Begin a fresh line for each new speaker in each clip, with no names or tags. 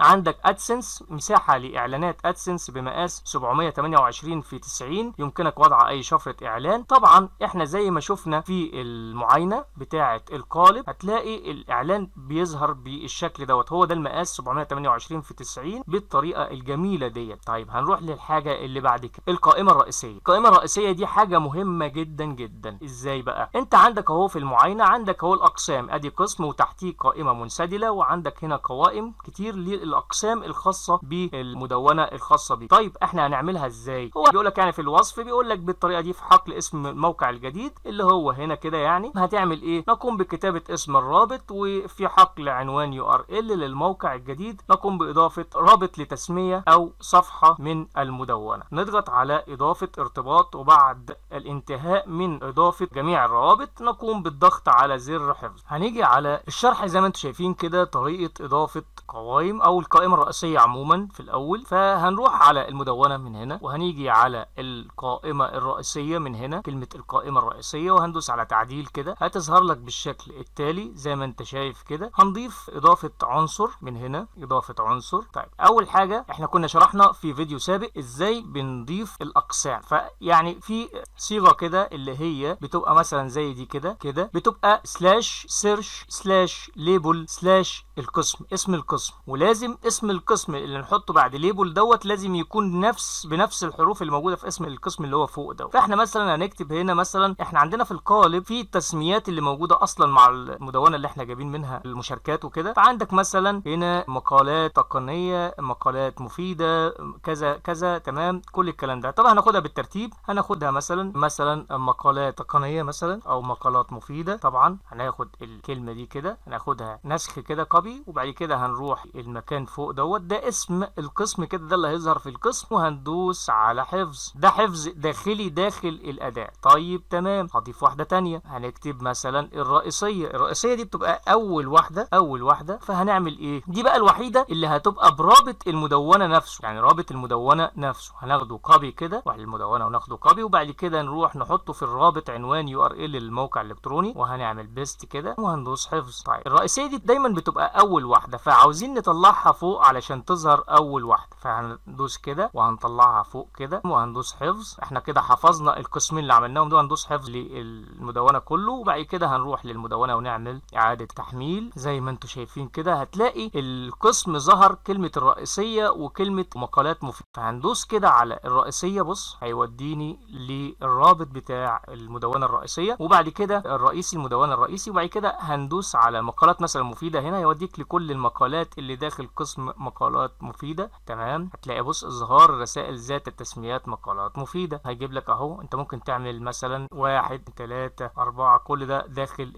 عندك ادسنس مساحه لاعلانات ادسنس بمقاس 728 في 90 يمكنك وضع اي شفره اعلان طبعا احنا زي ما شفنا في المعاينه بتاعه القالب هتلاقي الاعلان بيظهر بالشكل دوت هو ده المقاس 728 في 90 بالطريقه الجميله ديت طيب هنروح للحاجه اللي بعد كده القائمه الرئيسيه القائمه الرئيسيه دي حاجه مهمه جدا جدا ازاي بقى انت عندك اهو في المعاينه عندك اهو الاقسام ادي قسم وتحتيه قائمه منسدله وعندك هنا قوائم كتير لل الاقسام الخاصه بالمدونه الخاصه بيه طيب احنا هنعملها ازاي هو بيقول لك يعني في الوصف بيقول لك بالطريقه دي في حقل اسم الموقع الجديد اللي هو هنا كده يعني هتعمل ايه نقوم بكتابه اسم الرابط وفي حقل عنوان يو ار ال للموقع الجديد نقوم باضافه رابط لتسميه او صفحه من المدونه نضغط على اضافه ارتباط وبعد الانتهاء من اضافه جميع الروابط نقوم بالضغط على زر حفظ هنيجي على الشرح زي ما انتم شايفين كده طريقه اضافه قوائم او القائمة الرئيسية عموما في الأول فهنروح على المدونة من هنا وهنيجي على القائمة الرئيسية من هنا كلمة القائمة الرئيسية وهندوس على تعديل كده هتظهر لك بالشكل التالي زي ما انت شايف كده هنضيف إضافة عنصر من هنا إضافة عنصر طيب أول حاجة احنا كنا شرحنا في فيديو سابق ازاي بنضيف الأقسام فيعني في صيغة كده اللي هي بتبقى مثلا زي دي كده كده بتبقى سلاش سيرش سلاش ليبل سلاش القسم اسم القسم ولازم لازم اسم القسم اللي نحطه بعد ليبل دوت لازم يكون نفس بنفس الحروف اللي موجوده في اسم القسم اللي هو فوق دوت فاحنا مثلا هنكتب هنا مثلا احنا عندنا في القالب في التسميات اللي موجوده اصلا مع المدونه اللي احنا جايبين منها المشاركات وكده فعندك مثلا هنا مقالات تقنيه مقالات مفيده كذا كذا تمام كل الكلام ده طب هناخدها بالترتيب هناخدها مثلا مثلا مقالات تقنيه مثلا او مقالات مفيده طبعا هناخد الكلمه دي كده هناخدها نسخ كده كوبي وبعد كده هنروح المكان كان فوق دوت ده اسم القسم كده ده اللي هيظهر في القسم وهندوس على حفظ ده حفظ داخلي داخل الاداء طيب تمام هضيف واحده تانية هنكتب مثلا الرئيسيه الرئيسيه دي بتبقى اول واحده اول واحده فهنعمل ايه دي بقى الوحيده اللي هتبقى برابط المدونه نفسه يعني رابط المدونه نفسه هناخده كوبي كده المدونه وناخده كوبي وبعد كده نروح نحطه في الرابط عنوان يو ار ال للموقع الالكتروني وهنعمل بيست كده وهندوس حفظ طيب الرئيسيه دي دايما بتبقى اول واحده فعاوزين نطلعها فوق علشان تظهر اول واحده فهندوس كده وهنطلعها فوق كده وهندوس حفظ احنا كده حفظنا القسمين اللي عملناهم دول هندوس حفظ للمدونه كله وبعد كده هنروح للمدونه ونعمل اعاده تحميل زي ما انتم شايفين كده هتلاقي القسم ظهر كلمه الرئيسيه وكلمه مقالات مفيده فهندوس كده على الرئيسيه بص هيوديني للرابط بتاع المدونه الرئيسيه وبعد كده الرئيسي المدونه الرئيسي وبعد كده هندوس على مقالات مثلا مفيده هنا يوديك لكل المقالات اللي داخل قسم مقالات مفيده تمام هتلاقي بص اظهار رسائل ذات التسميات مقالات مفيده هيجيب لك اهو انت ممكن تعمل مثلا واحد ثلاثة أربعة كل ده داخل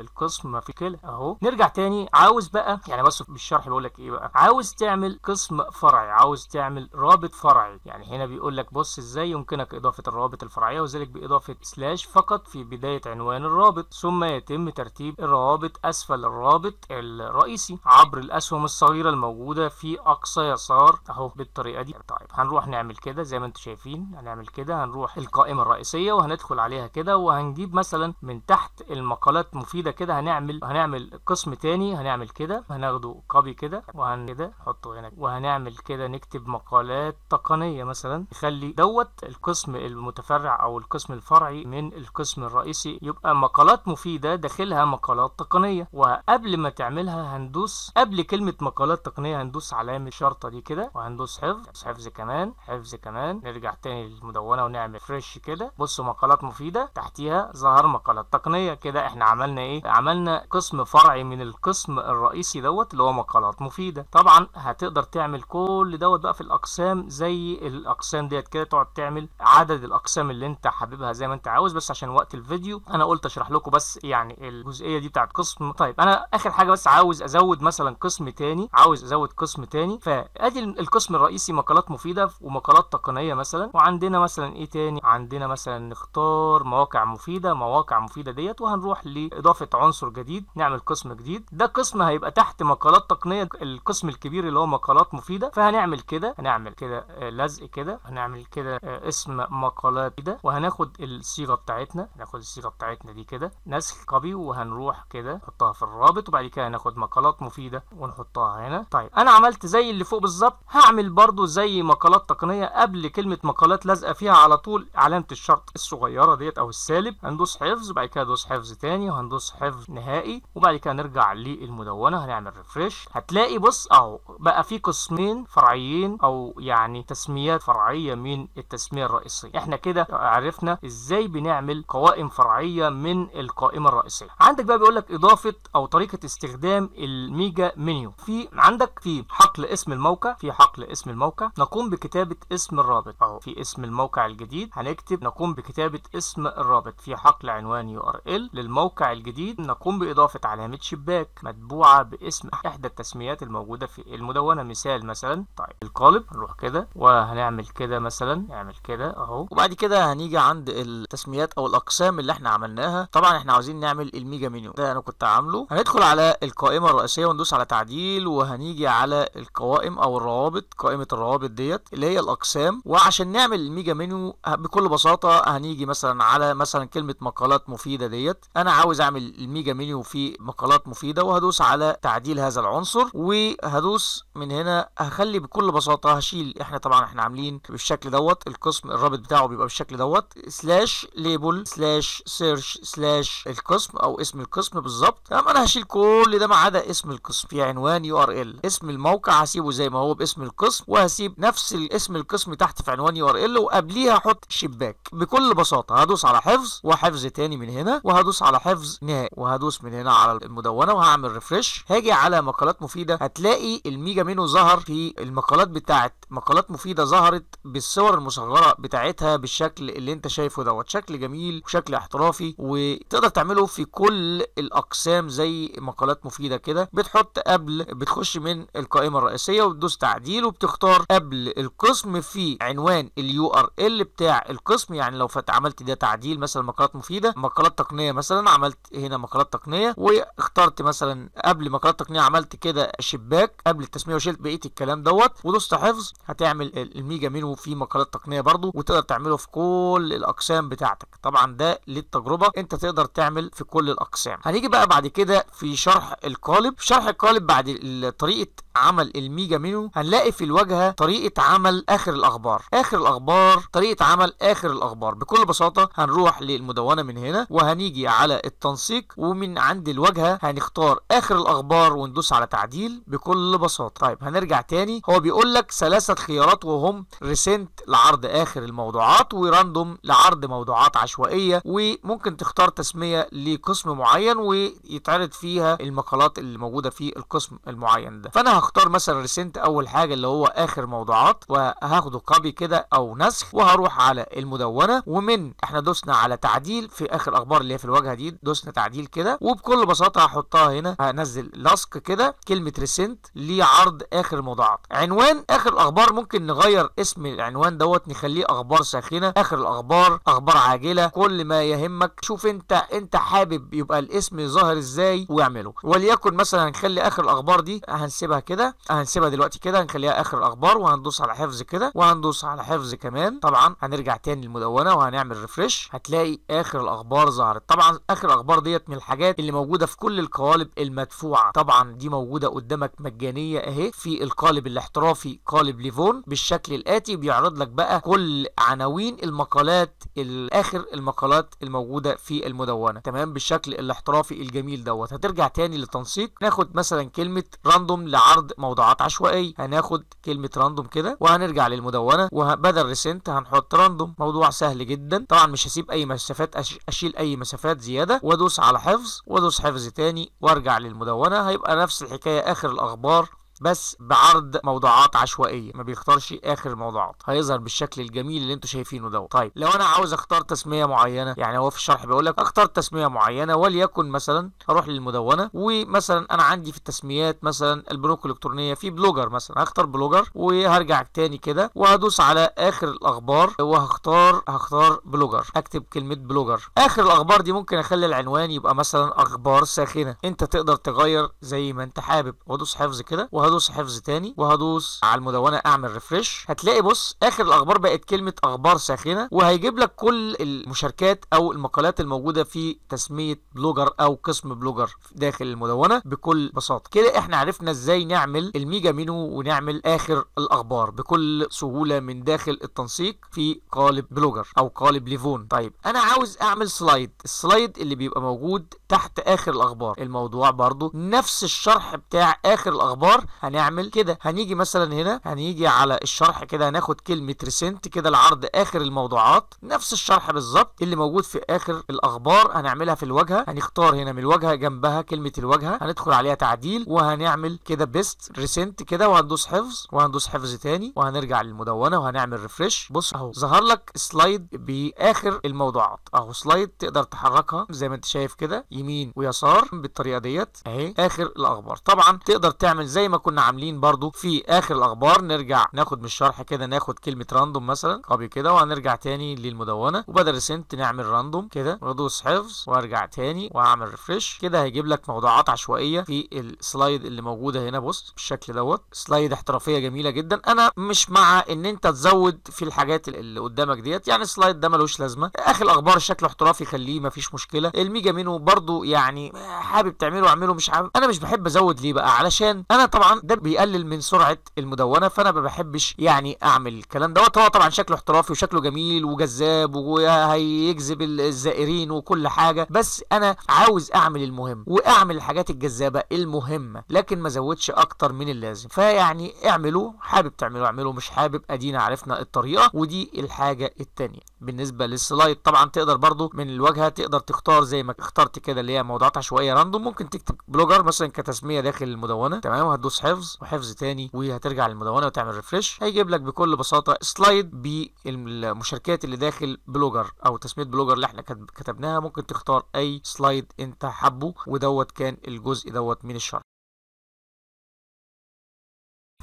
القسم ما في كلا اهو نرجع تاني عاوز بقى يعني بص بالشرح بقول لك ايه بقى عاوز تعمل قسم فرعي عاوز تعمل رابط فرعي يعني هنا بيقول لك بص ازاي يمكنك اضافه الرابط الفرعيه وذلك باضافه سلاش فقط في بدايه عنوان الرابط ثم يتم ترتيب الروابط اسفل الرابط الرئيسي عبر الاسهم الصغيره الموجودة في أقصى يسار أهو بالطريقة دي طيب هنروح نعمل كده زي ما انتم شايفين هنعمل كده هنروح القائمة الرئيسية وهندخل عليها كده وهنجيب مثلا من تحت المقالات مفيدة كده هنعمل هنعمل قسم تاني هنعمل كده هناخده كوبي كده وهن كده نحطه هنا وهنعمل كده نكتب مقالات تقنية مثلا نخلي دوت القسم المتفرع أو القسم الفرعي من القسم الرئيسي يبقى مقالات مفيدة داخلها مقالات تقنية وقبل ما تعملها هندوس قبل كلمة مقالات التقنيه هندوس علامه الشرطه دي كده وهندوس حفظ حفظ كمان حفظ كمان نرجع تاني للمدونه ونعمل فريش كده بصوا مقالات مفيده تحتيها ظهر مقالات تقنيه كده احنا عملنا ايه عملنا قسم فرعي من القسم الرئيسي دوت اللي هو مقالات مفيده طبعا هتقدر تعمل كل دوت بقى في الاقسام زي الاقسام ديت كده تقعد تعمل عدد الاقسام اللي انت حاببها زي ما انت عاوز بس عشان وقت الفيديو انا قلت اشرح لكم بس يعني الجزئيه دي بتاعت قسم طيب انا اخر حاجه بس عاوز ازود مثلا قسم تاني عاوز عاوز ازود قسم تاني فادي القسم الرئيسي مقالات مفيده ومقالات تقنيه مثلا وعندنا مثلا ايه تاني عندنا مثلا نختار مواقع مفيده مواقع مفيده ديت وهنروح لاضافه عنصر جديد نعمل قسم جديد ده قسم هيبقى تحت مقالات تقنيه القسم الكبير اللي هو مقالات مفيده فهنعمل كده هنعمل كده آه، لزق كده هنعمل كده آه، اسم مقالات كده وهناخد الصيغه بتاعتنا هناخد الصيغه بتاعتنا دي كده نسخ كوبي وهنروح كده نحطها في الرابط وبعد كده هناخد مقالات مفيده ونحطها هنا طيب انا عملت زي اللي فوق بالظبط هعمل برضو زي مقالات تقنيه قبل كلمه مقالات لازقه فيها على طول علامه الشرط الصغيره ديت او السالب هندوس حفظ بعد كده ندوس حفظ تاني وهندوس حفظ نهائي وبعد كده نرجع للمدونه هنعمل ريفرش هتلاقي بص اهو بقى في قسمين فرعيين او يعني تسميات فرعيه من التسميه الرئيسيه احنا كده عرفنا ازاي بنعمل قوائم فرعيه من القائمه الرئيسيه عندك بقى بيقول لك اضافه او طريقه استخدام الميجا منيو في عندك عندك في حقل اسم الموقع في حقل اسم الموقع نقوم بكتابة اسم الرابط اهو في اسم الموقع الجديد هنكتب نقوم بكتابة اسم الرابط في حقل عنوان يو ار ال للموقع الجديد نقوم بإضافة علامة شباك متبوعة باسم إحدى التسميات الموجودة في المدونة مثال مثلا طيب القالب هنروح كده وهنعمل كده مثلا نعمل كده اهو وبعد كده هنيجي عند التسميات او الاقسام اللي احنا عملناها طبعا احنا عاوزين نعمل الميجا منيو ده انا كنت عامله هندخل على القائمة الرئيسية وندوس على تعديل وهنيجي هنيجي على القوائم او الروابط قائمه الروابط ديت اللي هي الاقسام وعشان نعمل الميجا منيو بكل بساطه هنيجي مثلا على مثلا كلمه مقالات مفيده ديت انا عاوز اعمل الميجا منيو في مقالات مفيده وهدوس على تعديل هذا العنصر وهدوس من هنا هخلي بكل بساطه هشيل احنا طبعا احنا عاملين بالشكل دوت القسم الرابط بتاعه بيبقى بالشكل دوت سلاش ليبل سلاش سيرش سلاش القسم او اسم القسم بالظبط تمام انا هشيل كل ده ما عدا اسم القسم في عنوان يو ار ال اسم الموقع هسيبه زي ما هو باسم القسم وهسيب نفس الاسم القسم تحت في عنوان يو ار ال وقبليها احط شباك بكل بساطه هدوس على حفظ وحفظ تاني من هنا وهدوس على حفظ نهائي وهدوس من هنا على المدونه وهعمل ريفرش هاجي على مقالات مفيده هتلاقي الميجا منه ظهر في المقالات بتاعت مقالات مفيده ظهرت بالصور المصغره بتاعتها بالشكل اللي انت شايفه دوت شكل جميل وشكل احترافي وتقدر تعمله في كل الاقسام زي مقالات مفيده كده بتحط قبل بتخش بتخش من القائمه الرئيسيه وبتدوس تعديل وبتختار قبل القسم في عنوان اليو ار ال بتاع القسم يعني لو عملت ده تعديل مثلا مقالات مفيده مقالات تقنيه مثلا عملت هنا مقالات تقنيه واخترت مثلا قبل مقالات تقنيه عملت كده شباك قبل التسميه وشلت بقيه الكلام دوت ودوست حفظ هتعمل الميجا منه في مقالات تقنيه برضو وتقدر تعمله في كل الاقسام بتاعتك طبعا ده للتجربه انت تقدر تعمل في كل الاقسام هنيجي بقى بعد كده في شرح القالب شرح القالب بعد الت طريقة عمل الميجا منو هنلاقي في الواجهة طريقة عمل آخر الأخبار آخر الأخبار طريقة عمل آخر الأخبار بكل بساطة هنروح للمدونة من هنا وهنيجي على التنسيق ومن عند الواجهة هنختار آخر الأخبار وندوس على تعديل بكل بساطة طيب هنرجع تاني هو بيقول لك ثلاثة خيارات وهم ريسنت لعرض آخر الموضوعات وراندوم لعرض موضوعات عشوائية وممكن تختار تسمية لقسم معين ويتعرض فيها المقالات اللي موجودة في القسم المعين الكلام ده فانا هختار مثلا ريسنت اول حاجه اللي هو اخر موضوعات وهاخده كوبي كده او نسخ وهروح على المدونه ومن احنا دوسنا على تعديل في اخر اخبار اللي هي في الواجهه دي دوسنا تعديل كده وبكل بساطه هحطها هنا هنزل لاسك كده كلمه ريسنت لعرض اخر موضوعات عنوان اخر الاخبار ممكن نغير اسم العنوان دوت نخليه اخبار ساخنه اخر الاخبار اخبار عاجله كل ما يهمك شوف انت انت حابب يبقى الاسم ظاهر ازاي واعمله وليكن مثلا هنخلي اخر الاخبار دي هنسيبها كده هنسيبها دلوقتي كده هنخليها اخر الاخبار وهندوس على حفظ كده وهندوس على حفظ كمان طبعا هنرجع تاني للمدونه وهنعمل ريفرش هتلاقي اخر الاخبار ظهرت طبعا اخر الاخبار ديت من الحاجات اللي موجوده في كل القوالب المدفوعه طبعا دي موجوده قدامك مجانيه اهي في القالب الاحترافي قالب ليفون بالشكل الاتي بيعرض لك بقى كل عناوين المقالات الاخر المقالات الموجوده في المدونه تمام بالشكل الاحترافي الجميل دوت هترجع تاني للتنسيق ناخد مثلا كلمه راندوم راندوم لعرض موضوعات عشوائيه هناخد كلمه راندوم كده وهنرجع للمدونه وبدل ريسنت هنحط راندوم موضوع سهل جدا طبعا مش هسيب اي مسافات اشيل اي مسافات زياده وادوس على حفظ وادوس حفظ تاني وارجع للمدونه هيبقى نفس الحكايه اخر الاخبار بس بعرض موضوعات عشوائيه ما بيختارش اخر الموضوعات هيظهر بالشكل الجميل اللي انتم شايفينه دوت طيب لو انا عاوز اختار تسميه معينه يعني هو في الشرح بيقول لك اختار تسميه معينه وليكن مثلا اروح للمدونه ومثلا انا عندي في التسميات مثلا البنوك الالكترونيه في بلوجر مثلا هختار بلوجر وهرجع تاني كده وهدوس على اخر الاخبار وهختار هختار بلوجر اكتب كلمه بلوجر اخر الاخبار دي ممكن اخلي العنوان يبقى مثلا اخبار ساخنه انت تقدر تغير زي ما انت حابب وادوس حفظ كده وهدوس حفظ تاني وهدوس على المدونه اعمل ريفرش هتلاقي بص اخر الاخبار بقت كلمه اخبار ساخنه وهيجيب لك كل المشاركات او المقالات الموجوده في تسميه بلوجر او قسم بلوجر داخل المدونه بكل بساطه كده احنا عرفنا ازاي نعمل الميجا مينو ونعمل اخر الاخبار بكل سهوله من داخل التنسيق في قالب بلوجر او قالب ليفون طيب انا عاوز اعمل سلايد السلايد اللي بيبقى موجود تحت اخر الاخبار الموضوع برضو نفس الشرح بتاع اخر الاخبار هنعمل كده هنيجي مثلا هنا هنيجي على الشرح كده هناخد كلمه ريسنت كده العرض اخر الموضوعات نفس الشرح بالظبط اللي موجود في اخر الاخبار هنعملها في الواجهه هنختار هنا من الواجهه جنبها كلمه الواجهه هندخل عليها تعديل وهنعمل كده بيست ريسنت كده وهندوس حفظ وهندوس حفظ تاني وهنرجع للمدونه وهنعمل ريفرش بص اهو ظهر لك سلايد باخر الموضوعات اهو سلايد تقدر تحركها زي ما انت شايف كده يمين ويسار بالطريقه ديت اهي اخر الاخبار طبعا تقدر تعمل زي ما كنا عاملين برضو في اخر الاخبار نرجع ناخد من الشرح كده ناخد كلمه راندوم مثلا كوبي كده وهنرجع تاني للمدونه وبدل سنت نعمل راندوم كده وادوس حفظ وارجع تاني واعمل ريفرش كده هيجيب لك موضوعات عشوائيه في السلايد اللي موجوده هنا بص بالشكل دوت سلايد احترافيه جميله جدا انا مش مع ان انت تزود في الحاجات اللي قدامك ديت يعني السلايد ده ملوش لازمه اخر الاخبار شكله احترافي خليه مفيش مشكله الميجا منه برضو يعني حابب تعمله اعمله مش حابب انا مش بحب ازود ليه بقى علشان انا طبعا ده بيقلل من سرعه المدونه فانا ما بحبش يعني اعمل الكلام دوت هو طبعا شكله احترافي وشكله جميل وجذاب وهيجذب الزائرين وكل حاجه بس انا عاوز اعمل المهم واعمل الحاجات الجذابه المهمه لكن ما زودش اكتر من اللازم فيعني اعملوا حابب تعملوا اعملوا مش حابب ادينا عرفنا الطريقه ودي الحاجه الثانيه بالنسبه للسلايد طبعا تقدر برضو من الواجهه تقدر تختار زي ما اخترت كده اللي هي موضوعات عشوائيه راندوم ممكن تكتب بلوجر مثلا كتسميه داخل المدونه تمام وهتدوس حفظ وحفظ تاني وهترجع للمدونه وتعمل ريفرش هيجيب لك بكل بساطه سلايد بالمشاركات اللي داخل بلوجر او تسميه بلوجر اللي احنا كتبناها ممكن تختار اي سلايد انت حابه ودوت كان الجزء دوت من الشرح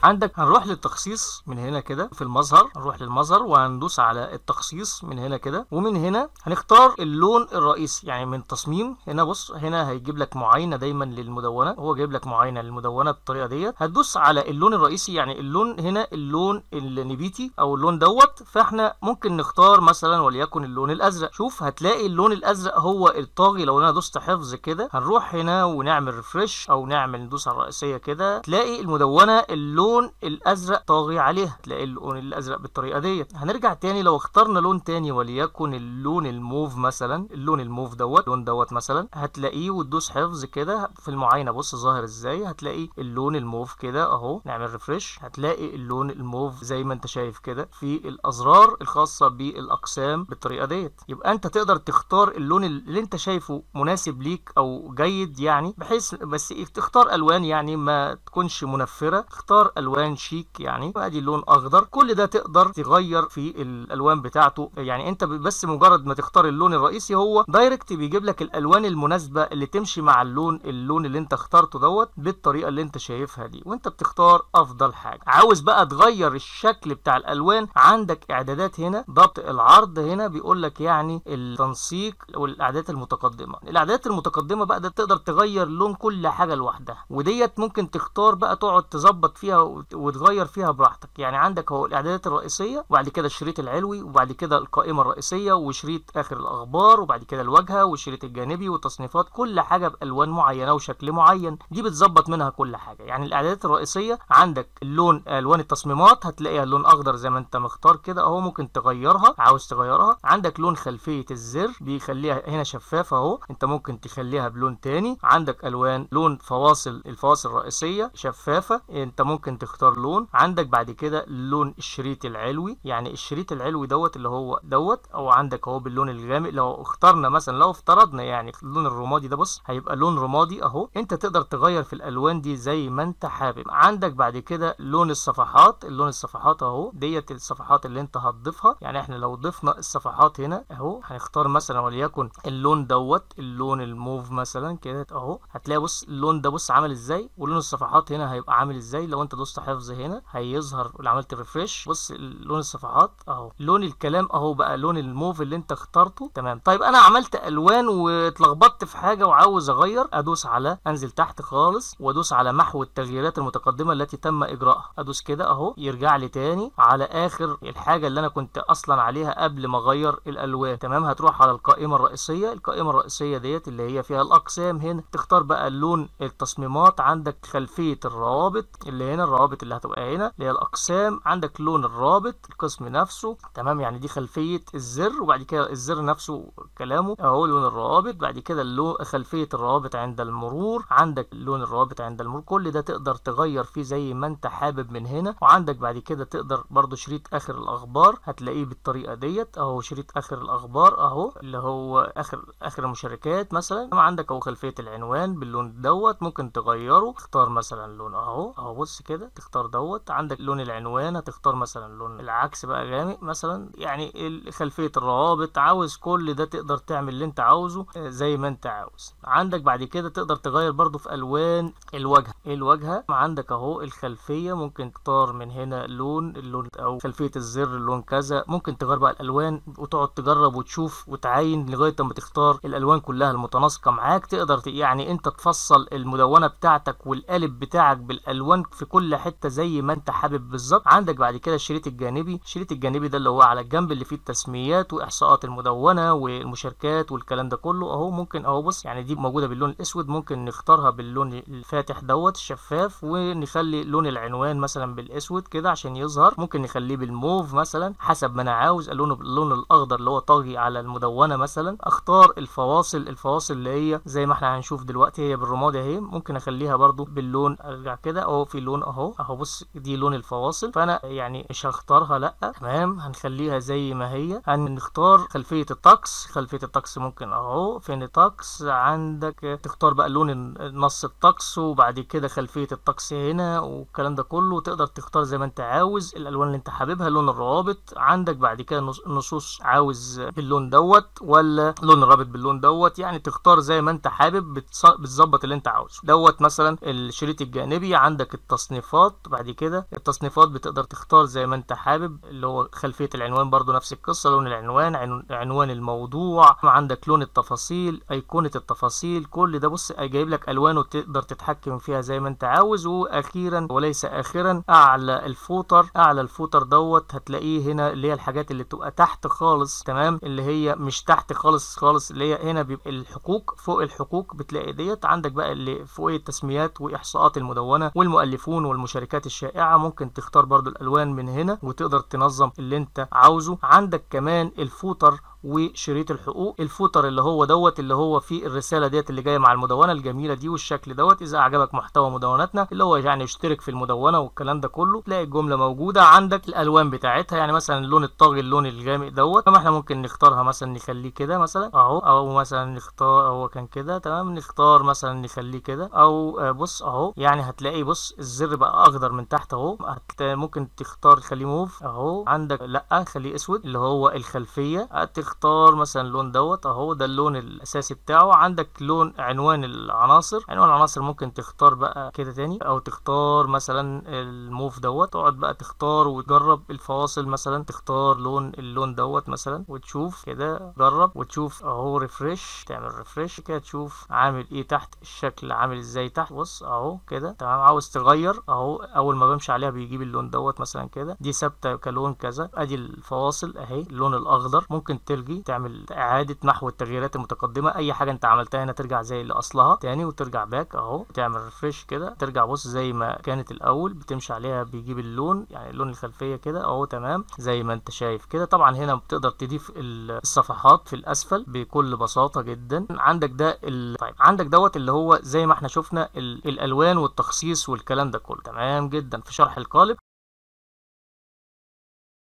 عندك هنروح للتخصيص من هنا كده في المظهر هنروح للمظهر وهندوس على التخصيص من هنا كده ومن هنا هنختار اللون الرئيسي يعني من تصميم هنا بص هنا هيجيب لك معاينه دايما للمدونه هو جايب لك معاينه للمدونه بالطريقه ديت هتدوس على اللون الرئيسي يعني اللون هنا اللون النبيتي او اللون دوت فاحنا ممكن نختار مثلا وليكن اللون الازرق شوف هتلاقي اللون الازرق هو الطاغي لو انا دوست حفظ كده هنروح هنا ونعمل ريفرش او نعمل ندوس على الرئيسيه كده تلاقي المدونه اللون اللون الازرق طاغي عليها تلاقي اللون الازرق بالطريقه ديت هنرجع تاني لو اخترنا لون تاني وليكن اللون الموف مثلا اللون الموف دوت اللون دوت مثلا هتلاقيه وتدوس حفظ كده في المعاينه بص ظاهر ازاي هتلاقي اللون الموف كده اهو نعمل ريفرش هتلاقي اللون الموف زي ما انت شايف كده في الازرار الخاصه بالاقسام بالطريقه ديت يبقى انت تقدر تختار اللون اللي انت شايفه مناسب ليك او جيد يعني بحيث بس تختار الوان يعني ما تكونش منفره اختار الوان شيك يعني وادي اللون اخضر كل ده تقدر تغير في الالوان بتاعته يعني انت بس مجرد ما تختار اللون الرئيسي هو دايركت بيجيب لك الالوان المناسبه اللي تمشي مع اللون اللون اللي انت اخترته دوت بالطريقه اللي انت شايفها دي وانت بتختار افضل حاجه عاوز بقى تغير الشكل بتاع الالوان عندك اعدادات هنا ضبط العرض هنا بيقول لك يعني التنسيق والاعدادات المتقدمه الاعدادات المتقدمه بقى ده تقدر تغير لون كل حاجه لوحدها وديت ممكن تختار بقى تقعد تظبط فيها وتغير فيها براحتك يعني عندك اهو الاعدادات الرئيسيه وبعد كده الشريط العلوي وبعد كده القائمه الرئيسيه وشريط اخر الاخبار وبعد كده الواجهه والشريط الجانبي والتصنيفات كل حاجه بالوان معينه وشكل معين دي بتظبط منها كل حاجه يعني الاعدادات الرئيسيه عندك اللون الوان التصميمات هتلاقيها لون اخضر زي ما انت مختار كده اهو ممكن تغيرها عاوز تغيرها عندك لون خلفيه الزر بيخليها هنا شفافه اهو انت ممكن تخليها بلون تاني عندك الوان لون فواصل الفواصل الرئيسيه شفافه انت ممكن تختار لون عندك بعد كده لون الشريط العلوي يعني الشريط العلوي دوت اللي هو دوت او عندك اهو باللون الغامق لو اخترنا مثلا لو افترضنا يعني اللون الرمادي ده بص هيبقى لون رمادي اهو انت تقدر تغير في الالوان دي زي ما انت حابب عندك بعد كده لون الصفحات اللون الصفحات اهو ديت الصفحات اللي انت هتضيفها يعني احنا لو ضفنا الصفحات هنا اهو هنختار مثلا وليكن اللون دوت اللون الموف مثلا كده اهو هتلاقي بص اللون ده بص عامل ازاي ولون الصفحات هنا هيبقى عامل ازاي لو انت دوست دوست حفظ هنا هيظهر لو عملت ريفرش بص لون الصفحات اهو لون الكلام اهو بقى لون الموف اللي انت اخترته تمام طيب انا عملت الوان واتلخبطت في حاجه وعاوز اغير ادوس على انزل تحت خالص وادوس على محو التغييرات المتقدمه التي تم اجراءها ادوس كده اهو يرجع لي تاني على اخر الحاجه اللي انا كنت اصلا عليها قبل ما اغير الالوان تمام هتروح على القائمه الرئيسيه القائمه الرئيسيه ديت اللي هي فيها الاقسام هنا تختار بقى اللون التصميمات عندك خلفيه الروابط اللي هنا الروابط اللي هتبقى هنا اللي هي الاقسام عندك لون الرابط القسم نفسه تمام يعني دي خلفيه الزر وبعد كده الزر نفسه كلامه اهو لون الروابط بعد كده اللون خلفيه الروابط عند المرور عندك لون الروابط عند المرور كل ده تقدر تغير فيه زي ما انت حابب من هنا وعندك بعد كده تقدر برضو شريط اخر الاخبار هتلاقيه بالطريقه ديت اهو شريط اخر الاخبار اهو اللي هو اخر اخر المشاركات مثلا عندك اهو خلفيه العنوان باللون دوت ممكن تغيره اختار مثلا لون اهو اهو بص كده كده تختار دوت عندك لون العنوان هتختار مثلا لون العكس بقى غامق مثلا يعني خلفيه الروابط عاوز كل ده تقدر تعمل اللي انت عاوزه آه، زي ما انت عاوز عندك بعد كده تقدر تغير برضو في الوان الواجهه ايه الواجهه عندك اهو الخلفيه ممكن تختار من هنا لون اللون او خلفيه الزر اللون كذا ممكن تغير بقى الالوان وتقعد تجرب وتشوف وتعاين لغايه ما تختار الالوان كلها المتناسقه معاك تقدر يعني انت تفصل المدونه بتاعتك والقالب بتاعك بالالوان في كل كل حته زي ما انت حابب بالظبط عندك بعد كده الشريط الجانبي الشريط الجانبي ده اللي هو على الجنب اللي فيه التسميات واحصاءات المدونه والمشاركات والكلام ده كله اهو ممكن اهو بص يعني دي موجوده باللون الاسود ممكن نختارها باللون الفاتح دوت الشفاف ونخلي لون العنوان مثلا بالاسود كده عشان يظهر ممكن نخليه بالموف مثلا حسب ما انا عاوز اللون باللون الاخضر اللي هو طاغي على المدونه مثلا اختار الفواصل الفواصل اللي هي زي ما احنا هنشوف دلوقتي هي بالرمادي اهي ممكن اخليها برده باللون ارجع كده اهو في لون اهو اهو اهو بص دي لون الفواصل فانا يعني مش هختارها لا تمام هنخليها زي ما هي هنختار خلفيه الطقس خلفيه الطقس ممكن اهو فين الطقس عندك تختار بقى لون نص الطقس وبعد كده خلفيه الطقس هنا والكلام ده كله تقدر تختار زي ما انت عاوز الالوان اللي انت حاببها لون الروابط عندك بعد كده نصوص عاوز باللون دوت ولا لون الرابط باللون دوت يعني تختار زي ما انت حابب بتظبط اللي انت عاوزه دوت مثلا الشريط الجانبي عندك التصنيف التصنيفات بعد كده التصنيفات بتقدر تختار زي ما انت حابب اللي هو خلفية العنوان برضو نفس القصة لون العنوان عنوان الموضوع عندك لون التفاصيل أيقونة التفاصيل كل ده بص جايب لك ألوان وتقدر تتحكم فيها زي ما انت عاوز وأخيرا وليس آخرا أعلى الفوتر أعلى الفوتر دوت هتلاقيه هنا اللي هي الحاجات اللي بتبقى تحت خالص تمام اللي هي مش تحت خالص خالص اللي هي هنا بيبقى الحقوق فوق الحقوق بتلاقي ديت عندك بقى اللي فوق التسميات وإحصاءات المدونة والمؤلفون والم المشاركات الشائعة ممكن تختار برضو الألوان من هنا وتقدر تنظم اللي انت عاوزه عندك كمان الفوتر وشريط الحقوق الفوتر اللي هو دوت اللي هو فيه الرساله ديت اللي جايه مع المدونه الجميله دي والشكل دوت اذا اعجبك محتوى مدوناتنا اللي هو يعني اشترك في المدونه والكلام ده كله تلاقي الجمله موجوده عندك الالوان بتاعتها يعني مثلا اللون الطاغي اللون الغامق دوت فما احنا ممكن نختارها مثلا نخليه كده مثلا اهو او مثلا نختار هو كان كده تمام نختار مثلا نخليه كده او آه، بص اهو يعني هتلاقي بص الزر بقى اخضر من تحت اهو ممكن تختار خليه موف اهو عندك لا خليه اسود اللي هو الخلفيه تختار مثلا اللون دوت اهو ده اللون الاساسي بتاعه عندك لون عنوان العناصر عنوان العناصر ممكن تختار بقى كده تاني او تختار مثلا الموف دوت تقعد بقى تختار وتجرب الفواصل مثلا تختار لون اللون دوت مثلا وتشوف كده جرب وتشوف اهو ريفرش تعمل ريفرش كده تشوف عامل ايه تحت الشكل عامل ازاي تحت بص اهو كده تمام عاوز تغير اهو اول ما بمشي عليها بيجيب اللون دوت مثلا كده دي ثابته كلون كذا ادي الفواصل اهي اللون الاخضر ممكن تلغي ترجي تعمل اعاده نحو التغييرات المتقدمه اي حاجه انت عملتها هنا ترجع زي اللي اصلها تاني وترجع باك اهو تعمل ريفريش كده ترجع بص زي ما كانت الاول بتمشي عليها بيجيب اللون يعني اللون الخلفيه كده اهو تمام زي ما انت شايف كده طبعا هنا بتقدر تضيف الصفحات في الاسفل بكل بساطه جدا عندك ده ال... طيب عندك دوت اللي هو زي ما احنا شفنا ال... الالوان والتخصيص والكلام ده كله تمام جدا في شرح القالب